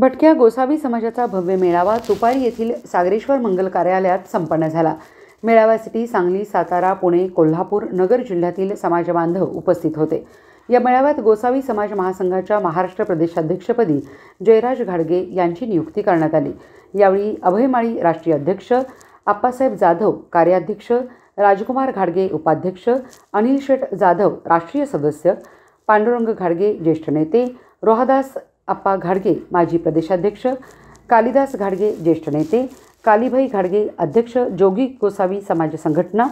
भटक्या गोसावी समाजाचा भव्य मेळावा दुपारी येथील सागरेश्वर मंगल कार्यालयात संपन्न झाला मेळाव्यासाठी सांगली सातारा पुणे कोल्हापूर नगर जिल्ह्यातील समाजबांधव उपस्थित होते या मेळाव्यात गोसावी समाज महासंघाच्या महाराष्ट्र प्रदेशाध्यक्षपदी जयराज घाडगे यांची नियुक्ती करण्यात आली यावेळी अभयमाळी राष्ट्रीय अध्यक्ष आप्पासाहेब जाधव कार्याध्यक्ष राजकुमार घाडगे उपाध्यक्ष अनिल शेठ जाधव राष्ट्रीय सदस्य पांडुरंग घाडगे ज्येष्ठ नेते रोहदास अप्पा घाडगे माजी प्रदेशाध्यक्ष कालिदास घाडगे ज्येष्ठ नेते कालीभाई घाडगे अध्यक्ष जोगी गोसावी समाज संघटना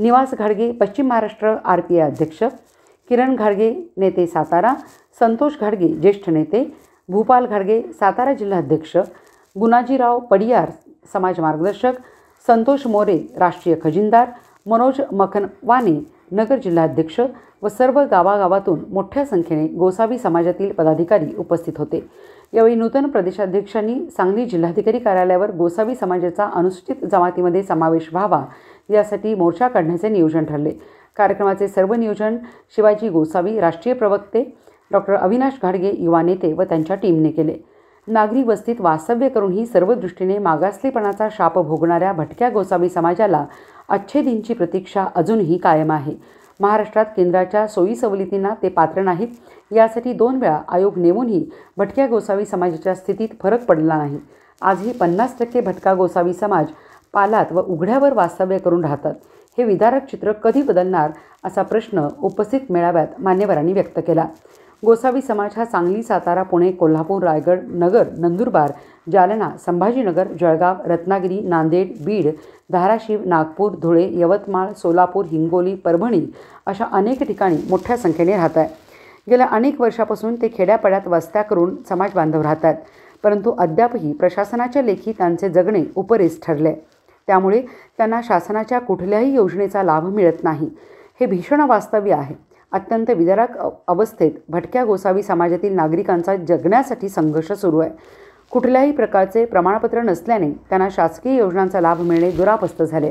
निवास घाडगे पश्चिम महाराष्ट्र आर पी ए अध्यक्ष किरण घाडगे नेते सातारा संतोष घाडगे ज्येष्ठ नेते भूपाल घाडगे सातारा जिल्हाध्यक्ष गुनाजीराव पडियार समाज मार्गदर्शक संतोष मोरे राष्ट्रीय खजिनदार मनोज मखनवाने नगर जिल्हाध्यक्ष व सर्व गावागावातून मोठ्या संख्येने गोसावी समाजातील पदाधिकारी उपस्थित होते यावेळी नूतन प्रदेशाध्यक्षांनी सांगली जिल्हाधिकारी कार्यालयावर गोसावी समाजाचा अनुसूचित जमातीमध्ये समावेश व्हावा यासाठी मोर्चा काढण्याचे नियोजन ठरले कार्यक्रमाचे सर्व नियोजन शिवाजी गोसावी राष्ट्रीय प्रवक्ते डॉक्टर अविनाश घाडगे युवा नेते व त्यांच्या टीमने केले नागरी वस्तीत वास्तव्य करूनही सर्व दृष्टीने मागासलेपणाचा शाप भोगणाऱ्या भटक्या गोसावी समाजाला अच्छे दिनची प्रतीक्षा अजूनही कायम आहे महाराष्ट्रात केंद्राच्या सवलतींना ते पात्र नाहीत यासाठी दोन वेळा आयोग नेमूनही भटक्या गोसावी समाजाच्या स्थितीत फरक पडला नाही आजही पन्नास टक्के भटका गोसावी समाज पालात व उघड्यावर वास्तव्य करून राहतात हे विदारक चित्र कधी बदलणार असा प्रश्न उपस्थित मेळाव्यात मान्यवरांनी व्यक्त केला गोसावी समाज हा सांगली सातारा पुणे कोल्हापूर रायगड नगर नंदुरबार जालना संभाजीनगर जळगाव रत्नागिरी नांदेड बीड धाराशिव नागपूर धुळे यवतमाळ सोलापूर हिंगोली परभणी अशा अनेक ठिकाणी मोठ्या संख्येने राहत आहे गेल्या अनेक वर्षापासून ते खेड्यापाड्यात वस्त्या करून समाज बांधव राहत आहेत परंतु अद्यापही प्रशासनाच्या लेखी त्यांचे जगणे उपरेस ठरले त्यामुळे त्यांना शासनाच्या कुठल्याही योजनेचा लाभ मिळत नाही हे भीषण वास्तव्य आहे अत्यंत विदारक अवस्थेत भटक्या गोसावी समाजातील नागरिकांचा जगण्यासाठी संघर्ष सुरू आहे कुठल्याही प्रकारचे प्रमाणपत्र नसल्याने त्यांना शासकीय योजनांचा लाभ मिळणे दुरापस्त झाले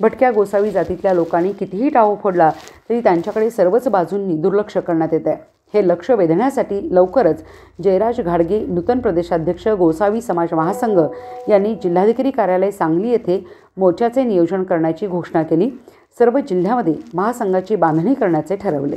भटक्या गोसावी जातीतल्या लोकांनी कितीही टाव फोडला तरी त्यांच्याकडे सर्वच बाजूंनी दुर्लक्ष करण्यात येत आहे हे लक्ष वेधण्यासाठी लवकरच जयराज घाडगे नूतन प्रदेशाध्यक्ष गोसावी समाज महासंघ यांनी जिल्हाधिकारी कार्यालय सांगली येथे मोर्चाचे नियोजन करण्याची घोषणा केली सर्व जिल्ह्यामध्ये महासंघाची बांधणी करण्याचे ठरवले